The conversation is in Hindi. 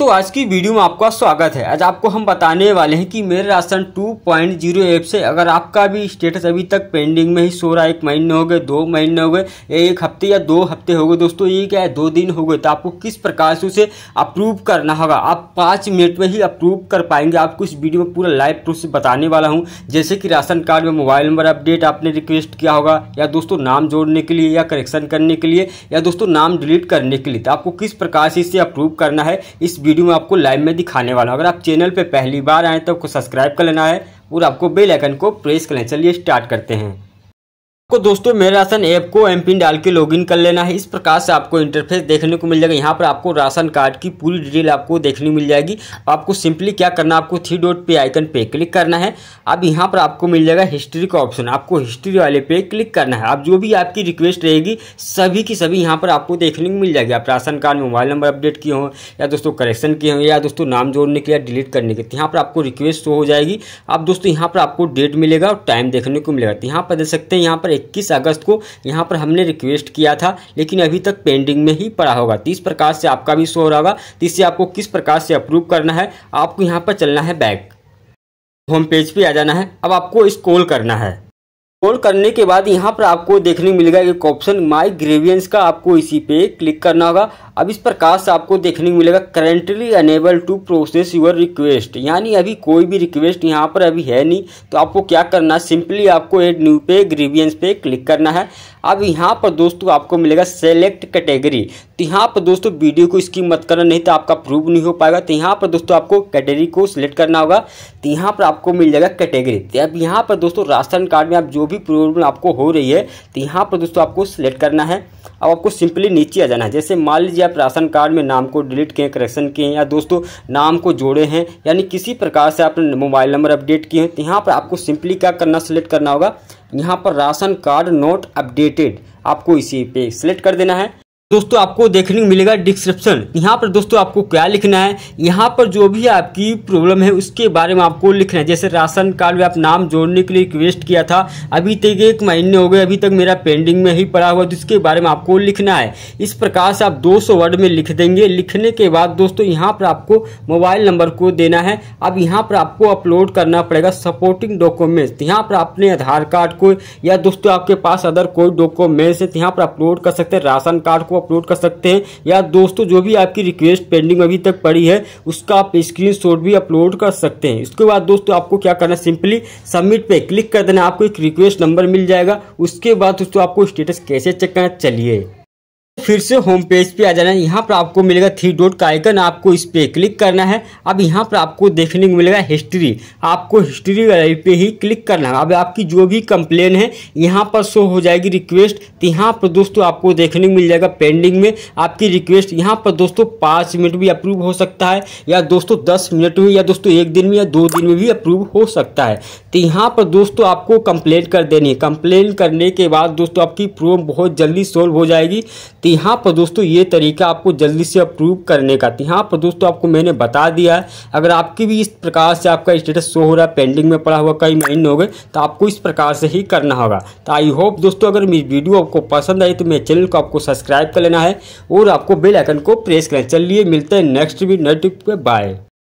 दोस्तों आज की वीडियो में आपका स्वागत है आज आपको हम बताने वाले हैं कि मेरे राशन 2.0 ऐप से अगर आपका भी स्टेटस अभी तक पेंडिंग में ही सो रहा है एक महीने हो गए दो महीने हो गए एक हफ्ते या दो हफ्ते हो गए दोस्तों ये क्या है दो दिन हो गए तो आपको किस प्रकार से उसे अप्रूव करना होगा आप पाँच मिनट में ही अप्रूव कर पाएंगे आपको इस वीडियो में पूरा लाइव प्रूफ से बताने वाला हूँ जैसे कि राशन कार्ड में मोबाइल नंबर अपडेट आपने रिक्वेस्ट किया होगा या दोस्तों नाम जोड़ने के लिए या करेक्शन करने के लिए या दोस्तों नाम डिलीट करने के लिए तो आपको किस प्रकार से इसे अप्रूव करना है इस वीडियो में आपको लाइव में दिखाने वाला हूँ अगर आप चैनल पर पहली बार आएँ तो आपको सब्सक्राइब कर लेना है और आपको बेलाइकन को प्रेस कर लेना चलिए स्टार्ट करते हैं को दोस्तों मेरे राशन ऐप को एम पिन डाल के लॉगिन कर लेना है इस प्रकार से आपको इंटरफेस देखने को मिल जाएगा यहाँ पर आपको राशन कार्ड की पूरी डिटेल आपको देखने मिल जाएगी आपको सिंपली क्या करना आपको थ्री डॉट पे आइकन पे क्लिक करना है अब यहाँ पर आपको मिल जाएगा हिस्ट्री का ऑप्शन आपको हिस्ट्री वाले पे क्लिक करना है आप जो भी आपकी रिक्वेस्ट रहेगी सभी की सभी यहाँ पर आपको देखने को मिल जाएगी आप राशन कार्ड में मोबाइल नंबर अपडेट किए हों या दोस्तों करेक्शन किए हों या दोस्तों नाम जोड़ने के या डिलीट करने के तो यहाँ पर आपको रिक्वेस्ट हो जाएगी आप दोस्तों यहाँ पर आपको डेट मिलेगा और टाइम देखने को मिलेगा तो यहाँ पर देख सकते हैं यहाँ पर इक्कीस अगस्त को यहाँ पर हमने रिक्वेस्ट किया था लेकिन अभी तक पेंडिंग में ही पड़ा होगा तो इस प्रकार से आपका भी शो हो रहा होगा तो इससे आपको किस प्रकार से अप्रूव करना है आपको यहाँ पर चलना है बैग होम पेज पे आ जाना है अब आपको इस कॉल करना है स्क्रॉल करने के बाद यहाँ पर आपको देखने मिलेगा एक ऑप्शन माई ग्रेवियंस का आपको इसी पे क्लिक करना होगा अब इस प्रकार से आपको देखने को मिलेगा currently unable to process your request यानी अभी कोई भी रिक्वेस्ट यहाँ पर अभी है नहीं तो आपको क्या करना है सिंपली आपको एड न्यू पे ग्रेवियंस पे क्लिक करना है अब यहाँ पर दोस्तों आपको मिलेगा सेलेक्ट कैटेगरी तो यहाँ पर दोस्तों वीडियो को स्किप मत करना नहीं तो आपका प्रूव नहीं हो पाएगा तो यहाँ पर दोस्तों आपको कैटेगरी को सिलेक्ट करना होगा तो यहाँ पर आपको मिल जाएगा कैटेगरी तो अब यहाँ पर दोस्तों राशन कार्ड में आप जो भी प्रॉब्लम आपको हो रही है तो यहाँ पर दोस्तों आपको सिलेक्ट करना है अब आपको सिंपली नीचे आ जाना है जैसे मान लीजिए आप राशन कार्ड में नाम को डिलीट किए करेक्शन किए हैं या दोस्तों नाम को जोड़े हैं यानी किसी प्रकार से आपने मोबाइल नंबर अपडेट किए हैं तो यहाँ पर आपको सिंपली क्या करना सिलेक्ट करना होगा यहाँ पर राशन कार्ड नोट अपडेटेड आपको इसी पे सिलेक्ट कर देना है दोस्तों आपको देखने को मिलेगा डिस्क्रिप्शन यहाँ पर दोस्तों आपको क्या लिखना है यहाँ पर जो भी आपकी प्रॉब्लम है उसके बारे में आपको लिखना है जैसे राशन कार्ड में आप नाम जोड़ने के लिए रिक्वेस्ट किया था अभी तक एक महीने हो गए अभी तक मेरा पेंडिंग में ही पड़ा हुआ जिसके तो बारे में आपको लिखना है इस प्रकार से आप दो वर्ड में लिख देंगे लिखने के बाद दोस्तों यहाँ पर आपको मोबाइल नंबर को देना है अब यहाँ पर आपको अपलोड करना पड़ेगा सपोर्टिंग तो डॉक्यूमेंट्स यहाँ पर आपने आधार कार्ड को या दोस्तों आपके पास अदर कोई डॉक्यूमेंट्स है तो यहाँ पर अपलोड कर सकते हैं राशन कार्ड को अपलोड कर सकते हैं या दोस्तों जो भी आपकी रिक्वेस्ट पेंडिंग अभी तक पड़ी है उसका आप स्क्रीन भी अपलोड कर सकते हैं इसके बाद दोस्तों आपको क्या करना है सिंपली सबमिट पे क्लिक कर देना आपको एक रिक्वेस्ट नंबर मिल जाएगा उसके बाद दोस्तों आपको स्टेटस कैसे चेक करना चलिए फिर से होम पेज पे आ जाना है यहाँ पर आपको मिलेगा थ्री डॉट का आइकन आपको इस पर क्लिक करना है अब यहाँ पर आपको देखने को मिलेगा हिस्ट्री आपको हिस्ट्री गैलरी पे ही क्लिक करना है अब आपकी जो भी कंप्लेन है यहाँ पर शो हो जाएगी रिक्वेस्ट तो यहाँ पर दोस्तों आपको देखने को मिल जाएगा पेंडिंग में आपकी रिक्वेस्ट यहाँ पर दोस्तों पाँच मिनट भी अप्रूव हो सकता है या दोस्तों दस मिनट में या दोस्तों एक दिन में या दो दिन में भी अप्रूव हो सकता है तो यहाँ पर दोस्तों आपको कंप्लेन कर देनी है कंप्लेन करने के बाद दोस्तों आपकी प्रॉब्लम बहुत जल्दी सॉल्व हो जाएगी तो यहाँ पर दोस्तों ये तरीका आपको जल्दी से अप्रूव करने का यहाँ पर दोस्तों आपको मैंने बता दिया है अगर आपकी भी इस प्रकार से आपका स्टेटस शो हो रहा है पेंडिंग में पड़ा हुआ कई महीने हो गए तो आपको इस प्रकार से ही करना होगा तो आई होप दोस्तों अगर मेरी वीडियो आपको पसंद आई तो मेरे चैनल को आपको सब्सक्राइब कर लेना है और आपको बेलाइकन को प्रेस करना चलिए मिलते हैं नेक्स्ट वीडियो पर बाय